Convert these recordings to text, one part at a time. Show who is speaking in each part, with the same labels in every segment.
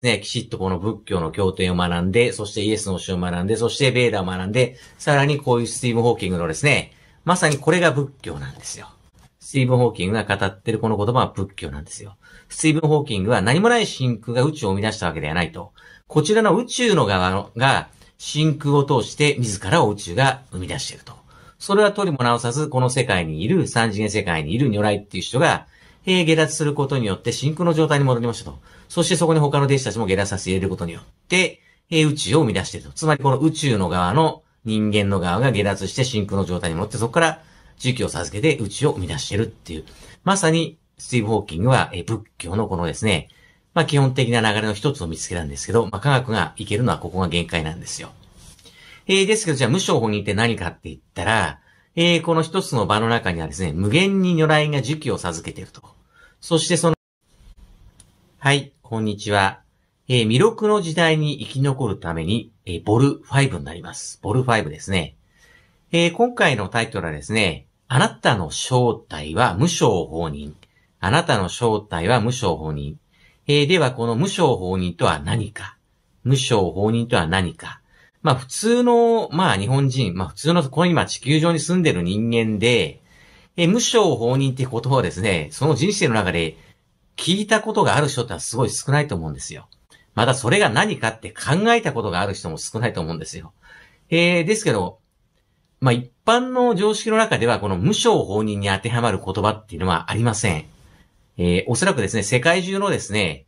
Speaker 1: ね、きちっとこの仏教の経典を学んで、そしてイエスの教を学んで、そしてベーダーを学んで、さらにこういうスティーブン・ホーキングのですね、まさにこれが仏教なんですよ。スティーブン・ホーキングが語ってるこの言葉は仏教なんですよ。スティーブン・ホーキングは何もない真空が宇宙を生み出したわけではないと。こちらの宇宙の側のが真空を通して自らを宇宙が生み出していると。それは取りも直さず、この世界にいる、三次元世界にいる如来っていう人がえー、下脱することによって真空の状態に戻りましたと。そしてそこに他の弟子たちも下脱させ入れることによって、えー、宇宙を生み出していると。つまりこの宇宙の側の人間の側が下脱して真空の状態に戻って、そこから時期を授けて宇宙を生み出しているっていう。まさに、スティーブ・ホーキングは、えー、仏教のこのですね、まあ基本的な流れの一つを見つけたんですけど、まあ科学がいけるのはここが限界なんですよ。えー、ですけどじゃあ無償法人って何かって言ったら、えー、この一つの場の中にはですね、無限に如来が時期を授けていると。そしてその、はい、こんにちは。えー、魅力の時代に生き残るために、えー、ボル5になります。ボル5ですね。えー、今回のタイトルはですね、あなたの正体は無償法人。あなたの正体は無償法人。えー、では、この無償法人とは何か無償法人とは何かまあ普通の、まあ日本人、まあ普通の、この今地球上に住んでる人間で、え無償放任って言葉はですね、その人生の中で聞いたことがある人ってのはすごい少ないと思うんですよ。またそれが何かって考えたことがある人も少ないと思うんですよ。えー、ですけど、まあ一般の常識の中ではこの無償放任に当てはまる言葉っていうのはありません。えー、おそらくですね、世界中のですね、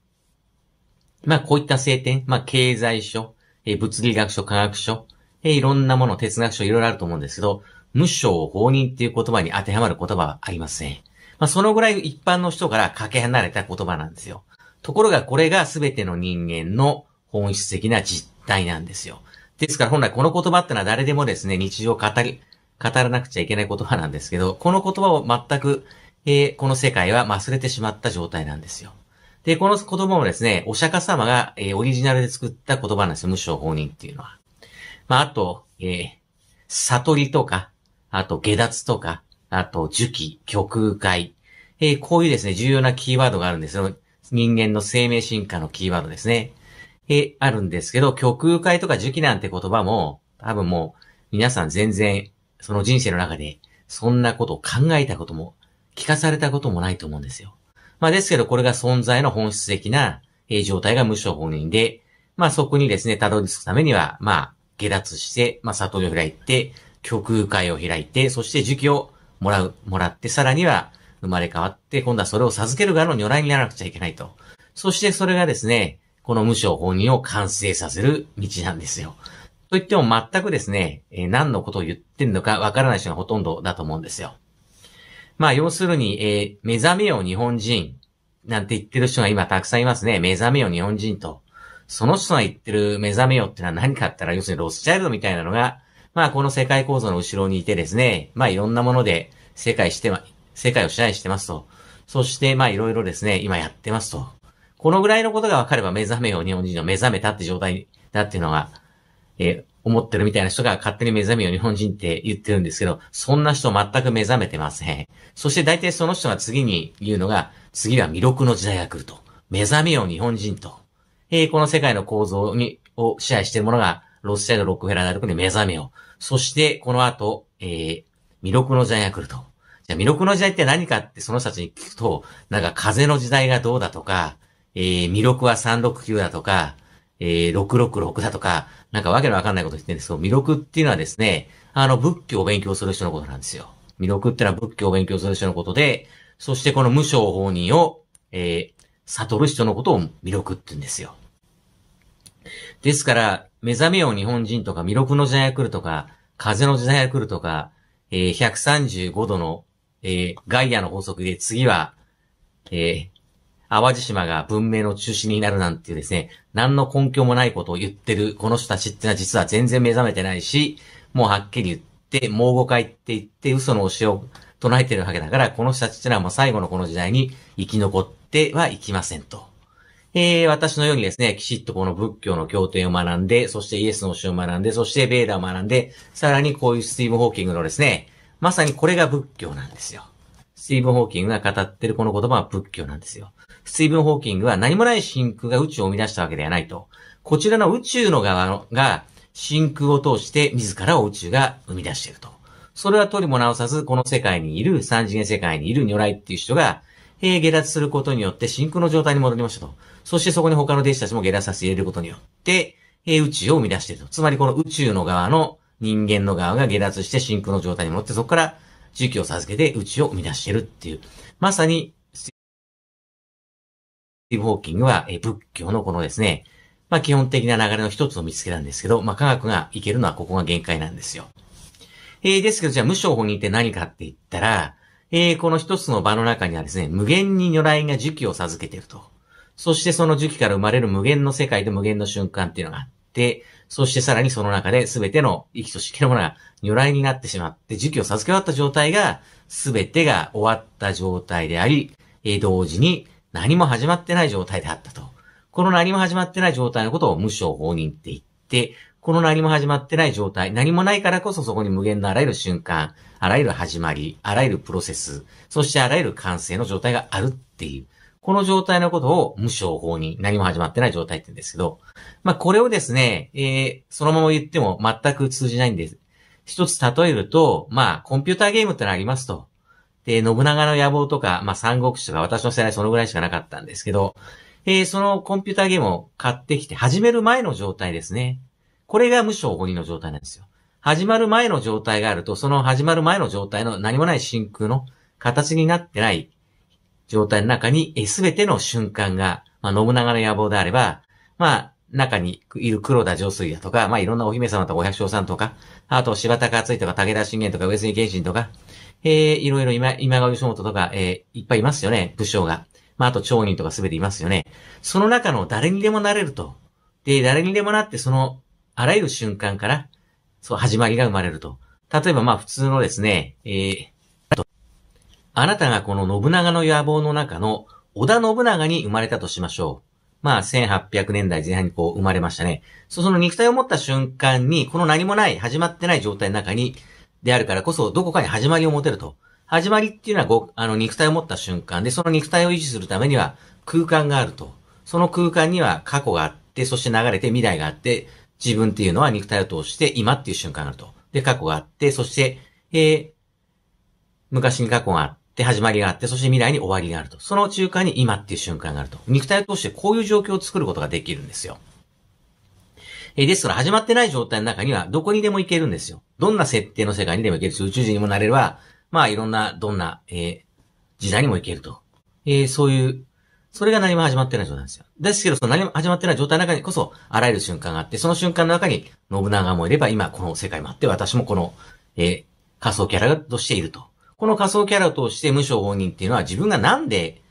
Speaker 1: まあこういった晴天、まあ経済書、え物理学書、科学書、えいろんなもの、哲学書、いろいろあると思うんですけど、無償法人っていう言葉に当てはまる言葉はありません。まあ、そのぐらい一般の人からかけ離れた言葉なんですよ。ところがこれが全ての人間の本質的な実態なんですよ。ですから本来この言葉ってのは誰でもですね、日常語り、語らなくちゃいけない言葉なんですけど、この言葉を全く、えー、この世界は忘れてしまった状態なんですよ。で、この言葉もですね、お釈迦様が、えー、オリジナルで作った言葉なんですよ。無償法人っていうのは。まあ、あと、えー、悟りとか、あと下脱とか、あと樹気、極界。えー、こういうですね、重要なキーワードがあるんですよ。人間の生命進化のキーワードですね。えー、あるんですけど、極界とか樹気なんて言葉も、多分もう、皆さん全然、その人生の中で、そんなことを考えたことも、聞かされたこともないと思うんですよ。まあですけど、これが存在の本質的な、え状態が無償本人で、まあそこにですね、たどり着くためには、まあ、下脱して、まあ悟りを開いて、極空を開いて、そして時期をもらう、もらって、さらには生まれ変わって、今度はそれを授ける側の如来にならなくちゃいけないと。そしてそれがですね、この無償本人を完成させる道なんですよ。と言っても全くですね、えー、何のことを言ってんのかわからない人がほとんどだと思うんですよ。まあ、要するに、えー、目覚めよ日本人、なんて言ってる人が今たくさんいますね。目覚めよ日本人と。その人が言ってる目覚めよってのは何かあったら、要するにロスチャイルドみたいなのが、まあ、この世界構造の後ろにいてですね、まあ、いろんなもので、世界して、ま、世界を支配してますと。そして、まあ、いろいろですね、今やってますと。このぐらいのことが分かれば目覚めよ日本人の目覚めたって状態だっていうのが、えー、思ってるみたいな人が勝手に目覚めよ日本人って言ってるんですけど、そんな人全く目覚めてません。そして大体その人が次に言うのが、次は魅力の時代が来ると。目覚めよ日本人と。えー、この世界の構造に、を支配しているものが、ロスチャイド、ロックフェラー大学に目覚めよそして、この後、えー、魅力の時代が来ると。じゃあ、魅力の時代って何かってその人たちに聞くと、なんか風の時代がどうだとか、えー、魅力は369だとか、えー、666だとか、なんかわけのわかんないこと言ってるんですけど、魅力っていうのはですね、あの、仏教を勉強する人のことなんですよ。魅力ってのは仏教を勉強する人のことで、そしてこの無償法人を、えー、悟る人のことを魅力って言うんですよ。ですから、目覚めよう日本人とか、魅力の時代が来るとか、風の時代が来るとか、えー、135度の、えー、ガイアの法則で次は、えー、淡路島が文明の中心になるなんていうですね、何の根拠もないことを言ってるこの人たちってのは実は全然目覚めてないし、もうはっきり言って、う誤解って言って嘘の教えを唱えてるわけだから、この人たちってのはもう最後のこの時代に生き残ってはいきませんと。えー、私のようにですね、きちっとこの仏教の経典を学んで、そしてイエスの教えを学んで、そしてベーダーを学んで、さらにこういうスティーブ・ホーキングのですね、まさにこれが仏教なんですよ。スティーブン・ホーキングが語ってるこの言葉は仏教なんですよ。スティーブン・ホーキングは何もない真空が宇宙を生み出したわけではないと。こちらの宇宙の側のが真空を通して自らを宇宙が生み出していると。それは取りも直さず、この世界にいる、三次元世界にいる如来っていう人が、へ下脱することによって真空の状態に戻りましたと。そしてそこに他の弟子たちも下脱させ入れることによって、へ宇宙を生み出していると。つまりこの宇宙の側の人間の側が下脱して真空の状態に戻って、そこから時期を授けてうちを生み出してるっていう。まさに、スティーブ・ホーキングは、えー、仏教のこのですね、まあ基本的な流れの一つを見つけたんですけど、まあ科学がいけるのはここが限界なんですよ。えー、ですけど、じゃあ無償法人って何かって言ったら、えー、この一つの場の中にはですね、無限に如来が時期を授けてると。そしてその時期から生まれる無限の世界で無限の瞬間っていうのがあって、そしてさらにその中で全ての生きとし生きるものが如来になってしまって、時期を授け終わった状態が、全てが終わった状態であり、え同時に何も始まってない状態であったと。この何も始まってない状態のことを無償放任って言って、この何も始まってない状態、何もないからこそそこに無限のあらゆる瞬間、あらゆる始まり、あらゆるプロセス、そしてあらゆる完成の状態があるっていう。この状態のことを無償法に何も始まってない状態って言うんですけど、まあこれをですね、えー、そのまま言っても全く通じないんです。一つ例えると、まあコンピューターゲームってのありますと。で、信長の野望とか、まあ三国志とか私の世代そのぐらいしかなかったんですけど、えー、そのコンピューターゲームを買ってきて始める前の状態ですね。これが無償法にの状態なんですよ。始まる前の状態があると、その始まる前の状態の何もない真空の形になってない状態の中に、すべての瞬間が、まあ、信長の野望であれば、まあ、中にいる黒田上水だとか、まあ、いろんなお姫様とかお百姓さんとか、あと柴田勝とか武田信玄とか上杉謙信とか、えー、いろいろ今、今川義元とか、えー、いっぱいいますよね、武将が。まあ、あと町人とかすべていますよね。その中の誰にでもなれると。で、誰にでもなって、その、あらゆる瞬間から、そう、始まりが生まれると。例えば、まあ、普通のですね、えー、あなたがこの信長の野望の中の織田信長に生まれたとしましょう。まあ、1800年代前半にこう生まれましたね。その肉体を持った瞬間に、この何もない、始まってない状態の中に、であるからこそ、どこかに始まりを持てると。始まりっていうのはご、あの、肉体を持った瞬間で、その肉体を維持するためには、空間があると。その空間には過去があって、そして流れて未来があって、自分っていうのは肉体を通して今っていう瞬間があると。で、過去があって、そして、えー、昔に過去があっで始まりがあって、そして未来に終わりがあると。その中間に今っていう瞬間があると。肉体を通してこういう状況を作ることができるんですよ。えですから始まってない状態の中にはどこにでも行けるんですよ。どんな設定の世界にでも行けるし、宇宙人にもなれれば、まあいろんな、どんな、えー、時代にも行けると。えー、そういう、それが何も始まってない状態なんですよ。ですけど、その何も始まってない状態の中にこそ、あらゆる瞬間があって、その瞬間の中に、信長もいれば、今この世界もあって、私もこの、えー、仮想キャラとしていると。この仮想キャラとして無償放任っていうのは自分がなんで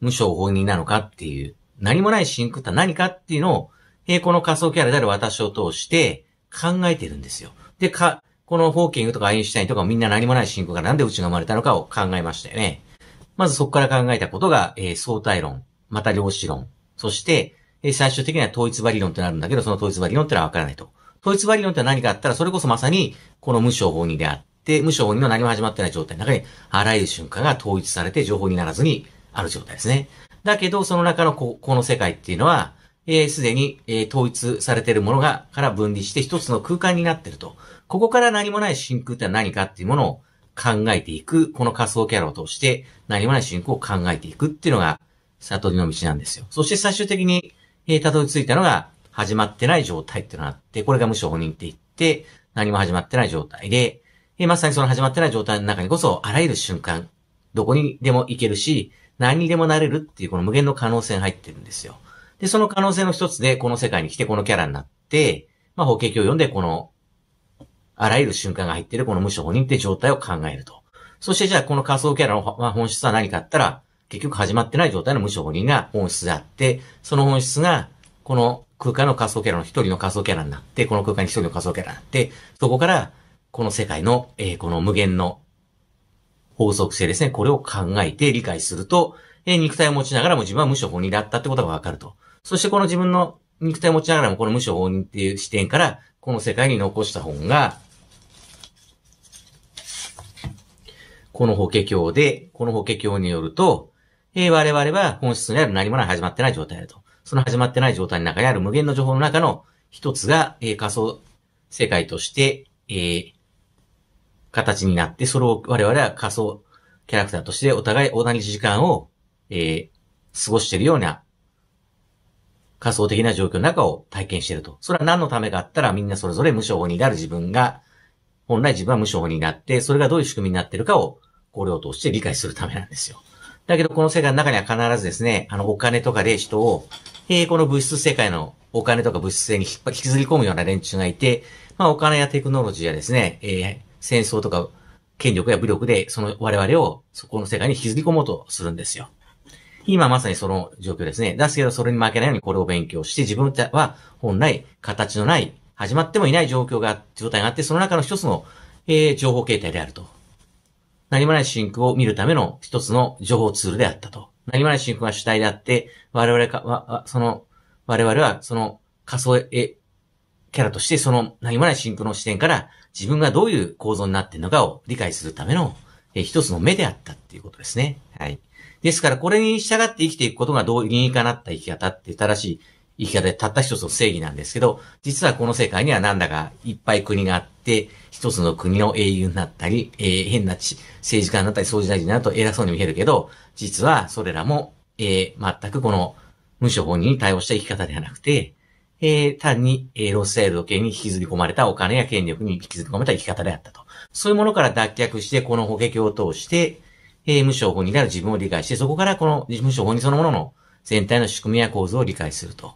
Speaker 1: 無償放任なのかっていう、何もない真空とは何かっていうのを、えこの仮想キャラである私を通して考えてるんですよ。で、か、このホーキングとかアインシュタインとかみんな何もない真空がなんでうちが生まれたのかを考えましたよね。まずそこから考えたことが、えー、相対論、また量子論、そして、えー、最終的には統一場理論ってなるんだけど、その統一場理論ってのはわからないと。統一場理論って何かあったら、それこそまさに、この無償法人であっで、無償にも何も始まってない状態の中に、あらゆる瞬間が統一されて情報にならずにある状態ですね。だけど、その中のここの世界っていうのは、す、えー、で、に、えー、統一されているものが、から分離して一つの空間になっていると。ここから何もない真空って何かっていうものを考えていく、この仮想キャラを通して、何もない真空を考えていくっていうのが、悟りの道なんですよ。そして最終的に、えー、たどり着いたのが、始まってない状態っていうのがあって、これが無償人って言って、何も始まってない状態で、まさにその始まってない状態の中にこそ、あらゆる瞬間、どこにでも行けるし、何にでもなれるっていうこの無限の可能性が入ってるんですよ。で、その可能性の一つで、この世界に来てこのキャラになって、まあ、法華経を読んで、この、あらゆる瞬間が入ってるこの無所法人って状態を考えると。そしてじゃあ、この仮想キャラの本質は何かあったら、結局始まってない状態の無所法人が本質であって、その本質が、この空間の仮想キャラの一人の仮想キャラになって、この空間に一人の仮想キャラになって、そこからこの世界の、えー、この無限の法則性ですね。これを考えて理解すると、えー、肉体を持ちながらも自分は無処法にだったってことがわかると。そしてこの自分の肉体を持ちながらもこの無処法にっていう視点から、この世界に残した本が、この法華経で、この法華経によると、えー、我々は本質にある何もない始まってない状態だと。その始まってない状態の中にある無限の情報の中の一つが、えー、仮想世界として、えー、形になって、それを我々は仮想キャラクターとしてお互い同じ時間を、えー、過ごしているような仮想的な状況の中を体験していると。それは何のためかあったらみんなそれぞれ無償になる自分が、本来自分は無償になって、それがどういう仕組みになっているかを、これを通して理解するためなんですよ。だけどこの世界の中には必ずですね、あのお金とかで人を、えー、この物質世界のお金とか物質性に引きずり込むような連中がいて、まあお金やテクノロジーやですね、えー、戦争とか、権力や武力で、その我々をそこの世界に引きずり込もうとするんですよ。今まさにその状況ですね。ですけど、それに負けないようにこれを勉強して、自分は本来形のない、始まってもいない状況が、状態があって、その中の一つの、えー、情報形態であると。何もない真空を見るための一つの情報ツールであったと。何もない真空が主体であって、我々か、その、我々はその仮想え、キャラとしてその何もない真空の視点から自分がどういう構造になっているのかを理解するための、えー、一つの目であったっていうことですね。はい。ですから、これに従って生きていくことがどう意にかなった生き方って正しい生き方でたった一つの正義なんですけど、実はこの世界にはなんだかいっぱい国があって、一つの国の英雄になったり、えー、変な政治家になったり、総理大臣になると偉そうに見えるけど、実はそれらも、えー、全くこの無本人に対応した生き方ではなくて、えー、単に、えー、ロス制度系に引きずり込まれたお金や権力に引きずり込まれた生き方であったと。そういうものから脱却して、この法華経を通して、えー、無償法になる自分を理解して、そこからこの無償法にそのものの全体の仕組みや構造を理解すると。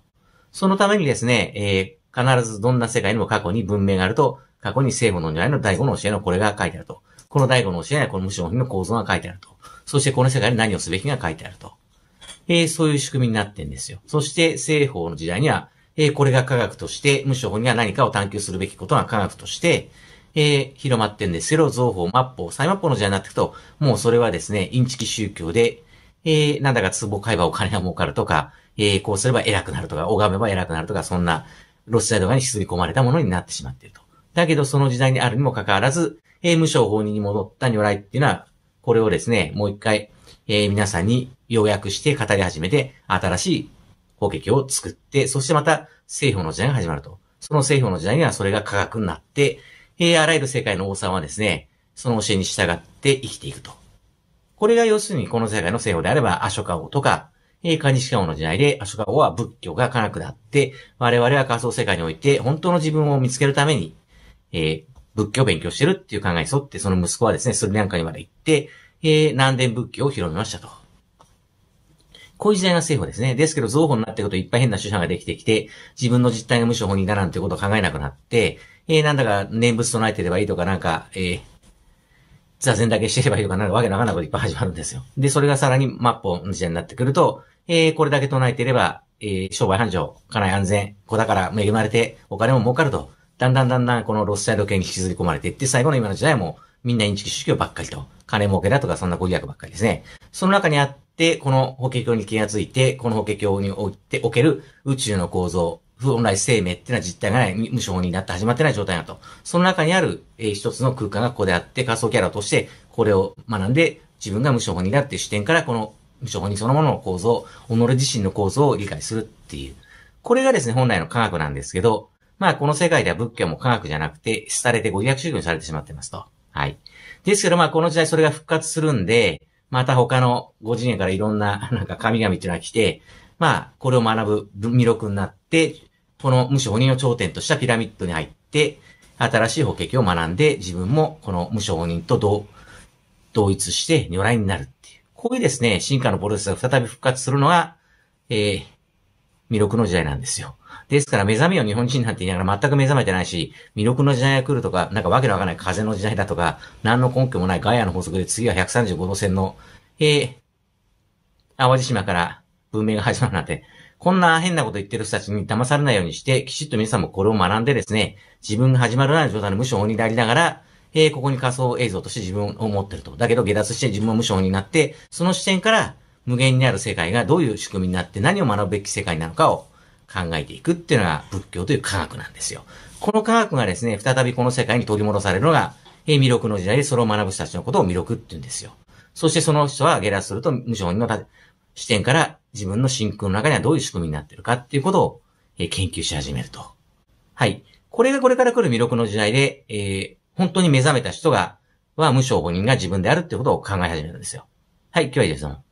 Speaker 1: そのためにですね、えー、必ずどんな世界にも過去に文明があると、過去に聖母の如来の第五の教えのこれが書いてあると。この第五の教えやこの無償法の構造が書いてあると。そしてこの世界に何をすべきが書いてあると。えー、そういう仕組みになってんですよ。そして、政法の時代には、えー、これが科学として、無処には何かを探求するべきことが科学として、えー、広まってんですよ。造法、末法、再末法の時代になっていくと、もうそれはですね、インチキ宗教で、えー、なんだか壺買えばお金が儲かるとか、えー、こうすれば偉くなるとか、拝めば偉くなるとか、そんな、ロシアとかに沈み込まれたものになってしまっていると。だけど、その時代にあるにもかかわらず、えー、無償法に戻った如来っていうのは、これをですね、もう一回、えー、皆さんに要約して語り始めて、新しい法経を作って、そしてまた政法の時代が始まると。その政法の時代にはそれが科学になって、えー、あらゆる世界の王様はですね、その教えに従って生きていくと。これが要するにこの世界の政府であれば、アショカ王とか、えー、カニシカ王の時代で、アショカ王は仏教が科学であって、我々は仮想世界において本当の自分を見つけるために、えー、仏教を勉強してるっていう考えに沿って、その息子はですね、スリランカにまで行って、えー、南伝仏教を広めましたと。こういう時代が政府ですね。ですけど、造法になっていくといっぱい変な手段ができてきて、自分の実態が無償法にならんということを考えなくなって、えー、なんだか念仏唱えてればいいとか、なんか、えー、座禅だけしてればいいとか、なんかわけのわからないこといっぱい始まるんですよ。で、それがさらにマッポの時代になってくると、えー、これだけ唱えてれば、えー、商売繁盛、家内安全、子だから恵まれて、お金も儲かると、だんだんだんだんこのロスサイド系に引きずり込まれていって、最後の今の時代もみんなインチキ宗教ばっかりと、金儲けだとかそんなご利益ばっかりですね。その中にあっで、、この法華経に気がついて、この法華経においておける宇宙の構造、不本来生命っていうのは実体がない、無償になって始まってない状態だと。その中にある、えー、一つの空間がここであって、仮想キャラとして、これを学んで、自分が無償になって視点から、この無償にそのものの構造、己自身の構造を理解するっていう。これがですね、本来の科学なんですけど、まあ、この世界では仏教も科学じゃなくて、廃れてご利益宗教にされてしまってますと。はい。ですけど、まあ、この時代それが復活するんで、また他の5次元からいろんな、なんか神々っていうのが来て、まあ、これを学ぶ魅力になって、この無償人の頂点としたピラミッドに入って、新しい法華経を学んで、自分もこの無償人と同、同一して如来になるっていう。こういうですね、進化のプロセスが再び復活するのが、えー、魅力の時代なんですよ。ですから目覚めよ日本人なんて言いながら全く目覚めてないし、魅力の時代が来るとか、なんかわけのわからない風の時代だとか、何の根拠もないガイアの法則で次は135度線の、えー、淡路島から文明が始まるなんて、こんな変なこと言ってる人たちに騙されないようにして、きちっと皆さんもこれを学んでですね、自分が始まるような状態の無償になりながら、えー、ここに仮想映像として自分を持ってると。だけど下脱して自分も無償になって、その視点から無限にある世界がどういう仕組みになって何を学ぶべき世界なのかを考えていくっていうのが仏教という科学なんですよ。この科学がですね、再びこの世界に取り戻されるのが、え魅力の時代でそれを学ぶ人たちのことを魅力って言うんですよ。そしてその人は下落すると無償の視点から自分の真空の中にはどういう仕組みになってるかっていうことを、え研究し始めると。はい。これがこれから来る魅力の時代で、えー、本当に目覚めた人が、は無償本人が自分であるってことを考え始めるんですよ。はい、今日は以上です。